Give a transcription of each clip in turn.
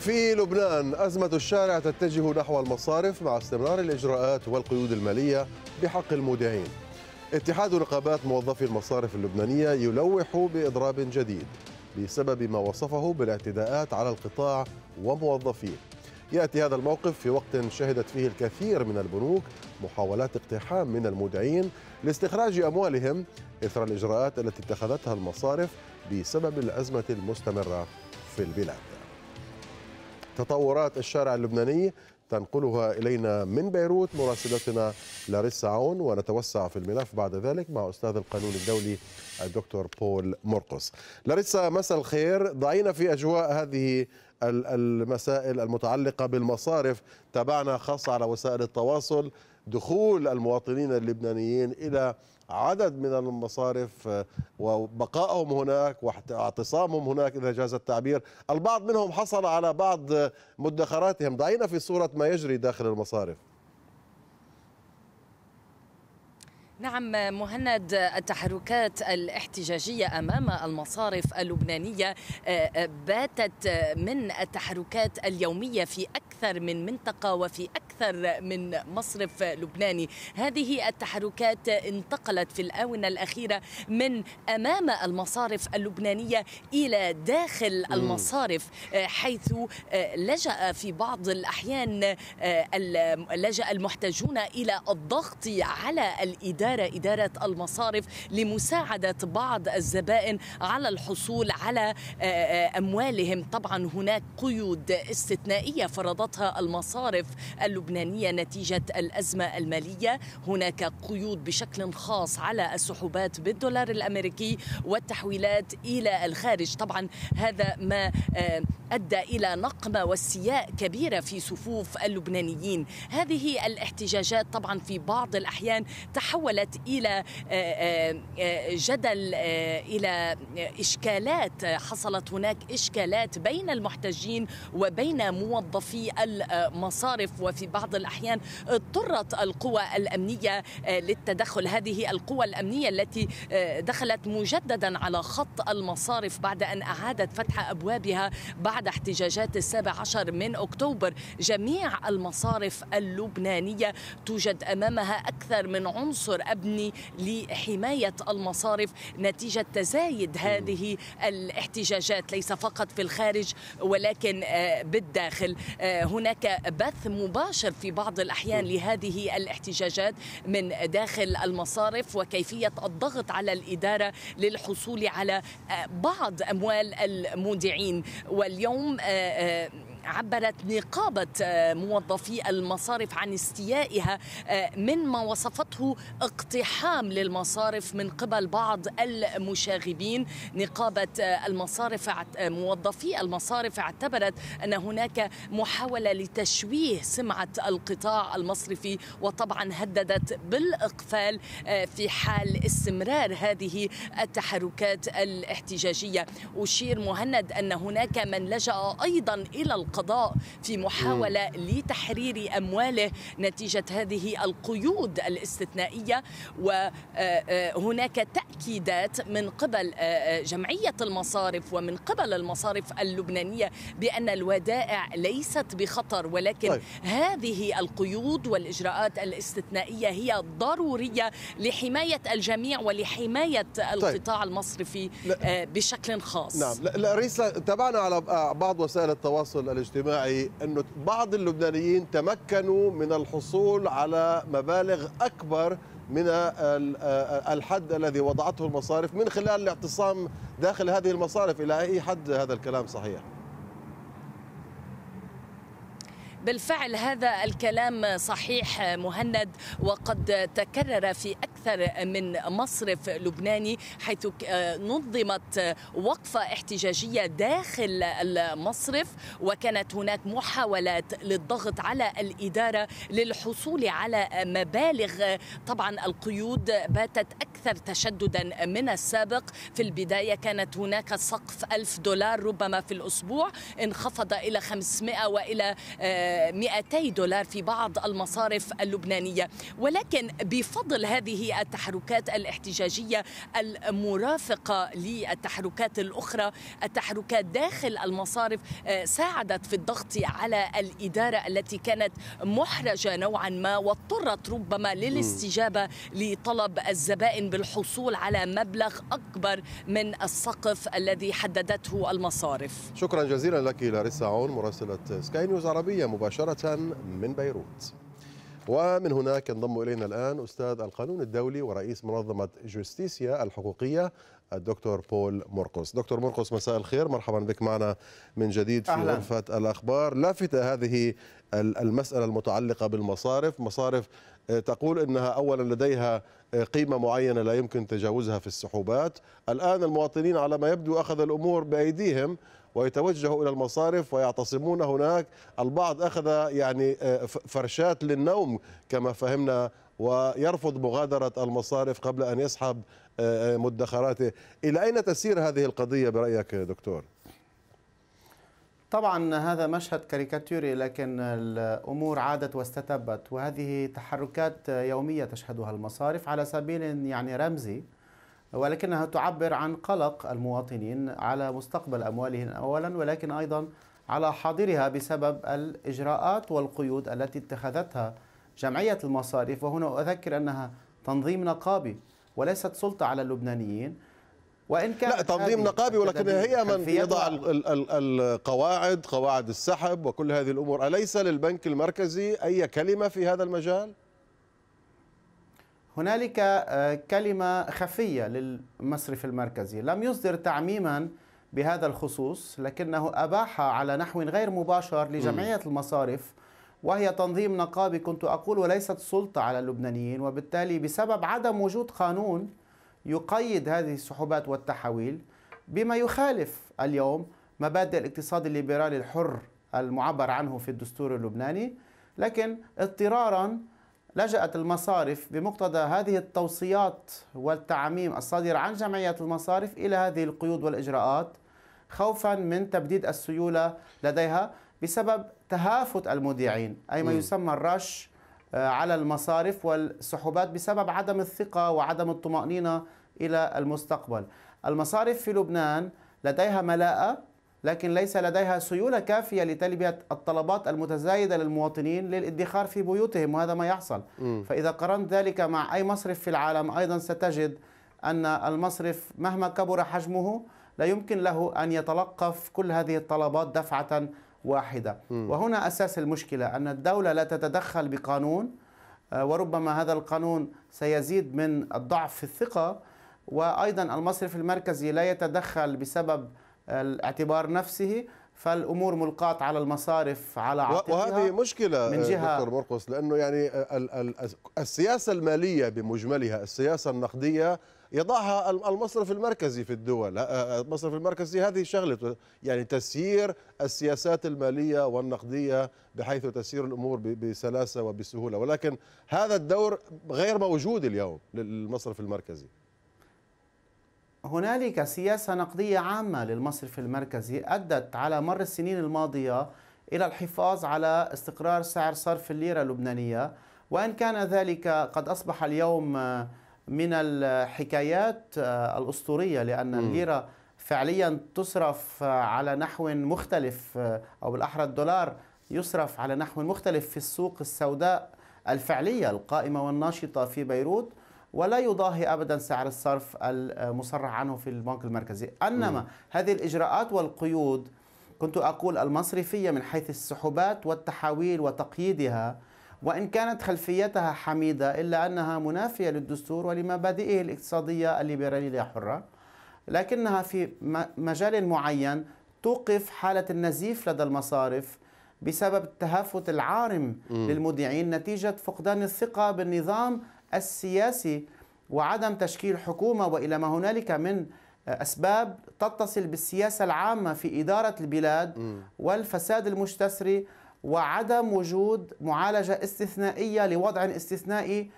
في لبنان أزمة الشارع تتجه نحو المصارف مع استمرار الإجراءات والقيود المالية بحق المودعين اتحاد نقابات موظفي المصارف اللبنانية يلوح بإضراب جديد بسبب ما وصفه بالاعتداءات على القطاع وموظفيه يأتي هذا الموقف في وقت شهدت فيه الكثير من البنوك محاولات اقتحام من المودعين لاستخراج أموالهم إثر الإجراءات التي اتخذتها المصارف بسبب الأزمة المستمرة في البلاد تطورات الشارع اللبناني تنقلها إلينا من بيروت مراسلتنا لاريسا عون ونتوسع في الملف بعد ذلك مع أستاذ القانون الدولي الدكتور بول مرقص لاريسا مساء الخير ضعينا في أجواء هذه المسائل المتعلقة بالمصارف تابعنا خاصة على وسائل التواصل دخول المواطنين اللبنانيين إلى عدد من المصارف آه، وبقائهم هناك واعتصامهم هناك إذا جاز التعبير البعض منهم حصل على بعض مدخراتهم ضعينا في صورة ما يجري داخل المصارف نعم مهند التحركات الاحتجاجية أمام المصارف اللبنانية آه، آه، باتت من التحركات اليومية في أكثر من منطقة وفي أكثر أكثر من مصرف لبناني هذه التحركات انتقلت في الآونة الأخيرة من أمام المصارف اللبنانية إلى داخل المصارف حيث آه، لجأ في بعض الأحيان آه، لجأ المحتاجون إلى الضغط على الإدارة إدارة المصارف لمساعدة بعض الزبائن على الحصول على آه، أموالهم طبعا هناك قيود استثنائية فرضتها المصارف اللبنانية اللبنانية نتيجة الأزمة المالية هناك قيود بشكل خاص على السحوبات بالدولار الأمريكي والتحويلات إلى الخارج طبعا هذا ما آه، أدى إلى نقمة واستياء كبيرة في صفوف اللبنانيين هذه الاحتجاجات طبعا في بعض الأحيان تحولت إلى آه، آه، جدل إلى إشكالات حصلت هناك إشكالات بين المحتجين وبين موظفي المصارف وفي بعض بعض الأحيان اضطرت القوى الأمنية آه، للتدخل هذه القوى الأمنية التي آه، دخلت مجددا على خط المصارف بعد أن أعادت فتح أبوابها بعد احتجاجات السابع عشر من أكتوبر جميع المصارف اللبنانية توجد أمامها أكثر من عنصر أبني لحماية المصارف نتيجة تزايد هذه الاحتجاجات ليس فقط في الخارج ولكن آه، بالداخل هناك بث مباشر تنشب في بعض الأحيان لهذه الاحتجاجات من داخل المصارف وكيفية الضغط على الإدارة للحصول على آه، بعض أموال المودعين واليوم آه، آه، عبرت نقابة آه، موظفي المصارف عن استيائها آه، من ما وصفته اقتحام للمصارف من قبل بعض المشاغبين نقابة آه، المصارف موظفي المصارف اعتبرت أن هناك محاولة لتشويه سمعة القطاع المصرفي وطبعا هددت بالإقفال في حال استمرار هذه التحركات الاحتجاجية أشير مهند أن هناك من لجأ أيضا إلى القضاء في محاولة لتحرير أمواله نتيجة هذه القيود الاستثنائية وهناك آه، آه، تأكيدات من قبل آه، جمعية المصارف ومن قبل المصارف اللبنانية بأن الودائع ليست بخطر ولكن طيب. هذه القيود والإجراءات الاستثنائية هي ضرورية لحماية الجميع ولحماية طيب. القطاع المصرفي بشكل خاص نعم رئيس تابعنا على بعض وسائل التواصل الاجتماعي أن بعض اللبنانيين تمكنوا من الحصول على مبالغ أكبر من الحد الذي وضعته المصارف من خلال الاعتصام داخل هذه المصارف إلى أي حد هذا الكلام صحيح؟ بالفعل هذا الكلام صحيح مهند وقد تكرر في أكثر من مصرف لبناني حيث نظمت وقفة احتجاجية داخل المصرف وكانت هناك محاولات للضغط على الإدارة للحصول على مبالغ طبعا القيود باتت أكثر أكثر تشددا من السابق في البداية كانت هناك سقف ألف دولار ربما في الأسبوع انخفض إلى 500 وإلى 200 آه، دولار في بعض المصارف اللبنانية ولكن بفضل هذه التحركات الاحتجاجية المرافقة للتحركات الأخرى التحركات داخل المصارف آه، ساعدت في الضغط على الإدارة التي كانت محرجة نوعا ما واضطرت ربما للاستجابة لطلب الزبائن بالحصول على مبلغ أكبر من السقف الذي حددته المصارف شكرا جزيلا لك لاريسا عون مراسلة سكاي نيوز عربية مباشرة من بيروت ومن هناك ينضم إلينا الآن أستاذ القانون الدولي ورئيس منظمة جوستيسيا الحقوقية الدكتور بول مرقس دكتور مرقس مساء الخير مرحبا بك معنا من جديد في غرفة الأخبار لافتة هذه المسألة المتعلقة بالمصارف مصارف تقول انها اولا لديها آه، قيمه معينه لا يمكن تجاوزها في السحوبات، الان المواطنين على ما يبدو اخذ الامور بايديهم ويتوجهوا الى المصارف ويعتصمون هناك، البعض اخذ يعني آه، فرشات للنوم كما فهمنا ويرفض مغادره المصارف قبل ان يسحب آه، مدخراته، الى اين تسير هذه القضيه برايك دكتور؟ طبعا هذا مشهد كاريكاتوري لكن الامور عادت واستتبت وهذه تحركات يوميه تشهدها المصارف على سبيل يعني رمزي ولكنها تعبر عن قلق المواطنين على مستقبل اموالهم اولا ولكن ايضا على حاضرها بسبب الاجراءات والقيود التي اتخذتها جمعيه المصارف وهنا اذكر انها تنظيم نقابي وليست سلطه على اللبنانيين وان كان لا تنظيم نقابي ولكن هي من يضع القواعد قواعد السحب وكل هذه الامور اليس للبنك المركزي اي كلمه في هذا المجال هنالك آه، كلمه خفيه للمصرف المركزي لم يصدر تعميما بهذا الخصوص لكنه اباح على نحو غير مباشر لجمعيه المصارف وهي تنظيم نقابي كنت اقول وليست سلطه على اللبنانيين وبالتالي بسبب عدم وجود قانون يقيد هذه السحوبات والتحويل بما يخالف اليوم مبادئ الاقتصاد الليبرالي الحر المعبر عنه في الدستور اللبناني لكن اضطرارا لجأت المصارف بمقتضى هذه التوصيات والتعميم الصادرة عن جمعيات المصارف إلى هذه القيود والإجراءات خوفا من تبديد السيولة لديها بسبب تهافت المودعين أي ما يسمى الرش آه، على المصارف والسحوبات بسبب عدم الثقة وعدم الطمأنينة إلى المستقبل المصارف في لبنان لديها ملاءة لكن ليس لديها سيولة كافية لتلبية الطلبات المتزايدة للمواطنين للادخار في بيوتهم وهذا ما يحصل فإذا قرنت ذلك مع أي مصرف في العالم أيضا ستجد أن المصرف مهما كبر حجمه لا يمكن له أن يتلقف كل هذه الطلبات دفعة واحدة م. وهنا أساس المشكلة أن الدولة لا تتدخل بقانون آه، وربما هذا القانون سيزيد من الضعف في الثقة وأيضا المصرف المركزي لا يتدخل بسبب الاعتبار نفسه فالامور ملقاة على المصارف على وهذه مشكله من جهة دكتور مرقص لانه يعني السياسه الماليه بمجملها السياسه النقديه يضعها المصرف المركزي في الدول المصرف المركزي هذه شغلته يعني تسيير السياسات المالية والنقدية بحيث تسير الأمور بسلاسة وبسهولة ولكن هذا الدور غير موجود اليوم للمصرف المركزي هنالك سياسة نقدية عامة للمصرف المركزي أدت على مر السنين الماضية إلى الحفاظ على استقرار سعر صرف الليرة اللبنانية وإن كان ذلك قد أصبح اليوم من الحكايات الأسطورية لأن الليرة فعليا تصرف على نحو مختلف أو بالأحرى الدولار يصرف على نحو مختلف في السوق السوداء الفعلية القائمة والناشطة في بيروت ولا يضاهي ابدا سعر الصرف المصرح عنه في البنك المركزي انما م. هذه الاجراءات والقيود كنت اقول المصرفيه من حيث السحوبات والتحاويل وتقييدها وان كانت خلفيتها حميده الا انها منافيه للدستور ولمبادئه الاقتصاديه الليبراليه الحره لكنها في مجال معين توقف حاله النزيف لدى المصارف بسبب التهافت العارم م. للمودعين نتيجه فقدان الثقه بالنظام السياسي وعدم تشكيل حكومه والى ما هنالك من اسباب تتصل بالسياسه العامه في اداره البلاد والفساد المستسري وعدم وجود معالجه استثنائيه لوضع استثنائي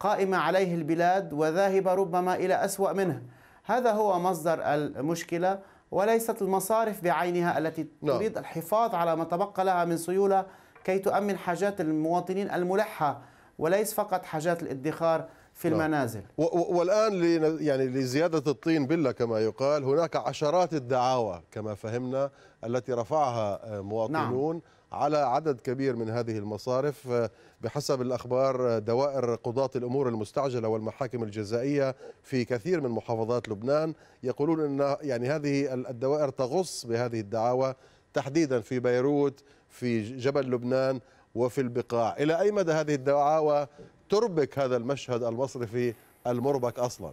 قائمه عليه البلاد وذاهبه ربما الى اسوا منه هذا هو مصدر المشكله وليست المصارف بعينها التي نعم. تريد الحفاظ على ما تبقى لها من سيوله كي تؤمن حاجات المواطنين الملحه وليس فقط حاجات الادخار في نعم. و- المنازل والان يعني لزياده الطين بله كما يقال هناك عشرات الدعاوى كما فهمنا التي رفعها آه، مواطنون نعم. على عدد كبير من هذه المصارف آه، بحسب الأخبار آه، دوائر قضاة الأمور المستعجلة والمحاكم الجزائية في كثير من محافظات لبنان يقولون أن يعني هذه الدوائر تغص بهذه الدعاوى تحديدا في بيروت في جبل لبنان وفي البقاع إلى أي مدى هذه الدعاوى تربك هذا المشهد المصرفي المربك أصلا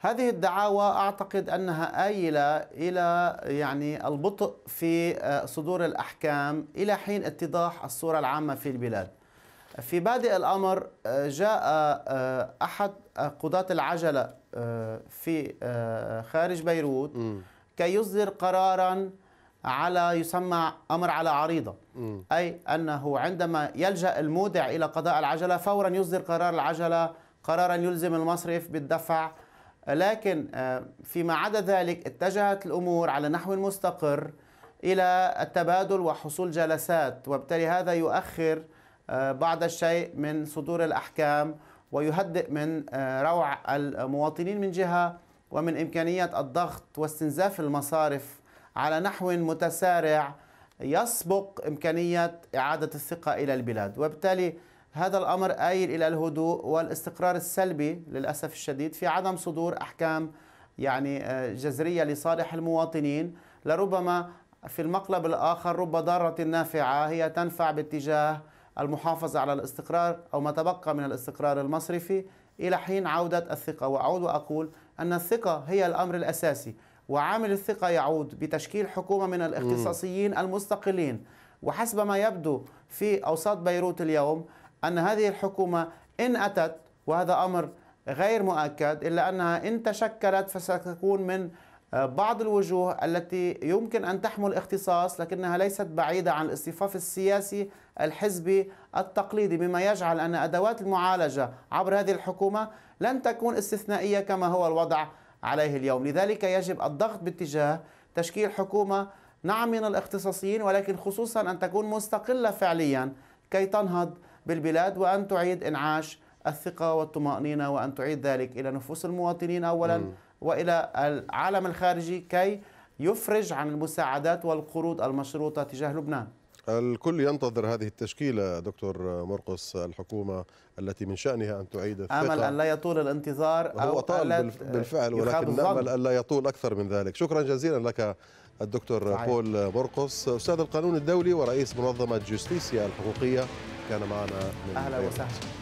هذه الدعاوى أعتقد أنها آيلة إلى يعني البطء في آه، صدور الأحكام إلى حين اتضاح الصورة العامة في البلاد في بادئ الأمر آه، جاء آه، أحد قضاة العجلة في خارج بيروت كي يصدر قرارا على يسمى أمر على عريضة م. أي أنه عندما يلجأ المودع إلى قضاء العجلة فورا يصدر قرار العجلة قرارا يلزم المصرف بالدفع لكن آه، فيما عدا ذلك اتجهت الأمور على نحو مستقر إلى التبادل وحصول جلسات وبالتالي هذا يؤخر آه، بعض الشيء من صدور الأحكام ويهدئ من آه، روع المواطنين من جهة ومن إمكانية الضغط واستنزاف المصارف على نحو متسارع يسبق إمكانية إعادة الثقة إلى البلاد وبالتالي هذا الأمر آيل إلى الهدوء والاستقرار السلبي للأسف الشديد في عدم صدور أحكام يعني آه، جذرية لصالح المواطنين لربما في المقلب الآخر رب ضارة نافعة هي تنفع باتجاه المحافظة على الاستقرار أو ما تبقى من الاستقرار المصرفي إلى حين عودة الثقة وأعود وأقول أن الثقة هي الأمر الأساسي وعامل الثقة يعود بتشكيل حكومة من الاختصاصيين المستقلين وحسب ما يبدو في أوساط بيروت اليوم أن هذه الحكومة إن أتت وهذا أمر غير مؤكد إلا أنها إن تشكلت فستكون من آه، بعض الوجوه التي يمكن أن تحمل اختصاص لكنها ليست بعيدة عن الاصطفاف السياسي الحزبي التقليدي مما يجعل أن أدوات المعالجة عبر هذه الحكومة لن تكون استثنائية كما هو الوضع عليه اليوم لذلك يجب الضغط باتجاه تشكيل حكومة نعم من الاختصاصيين ولكن خصوصا أن تكون مستقلة فعليا كي تنهض بالبلاد وأن تعيد إنعاش الثقة والطمأنينة وأن تعيد ذلك إلى نفوس المواطنين أولا م. وإلى العالم الخارجي كي يفرج عن المساعدات والقروض المشروطة تجاه لبنان الكل ينتظر هذه التشكيلة دكتور مرقص الحكومة التي من شأنها أن تعيد الثقة أمل أن لا يطول الانتظار أو هو طال بالفعل ولكن نأمل أن لا يطول أكثر من ذلك شكرا جزيلا لك الدكتور عايز. بول مرقص أستاذ القانون الدولي ورئيس منظمة جوستيسيا الحقوقية كان معنا من أهلا وسهلا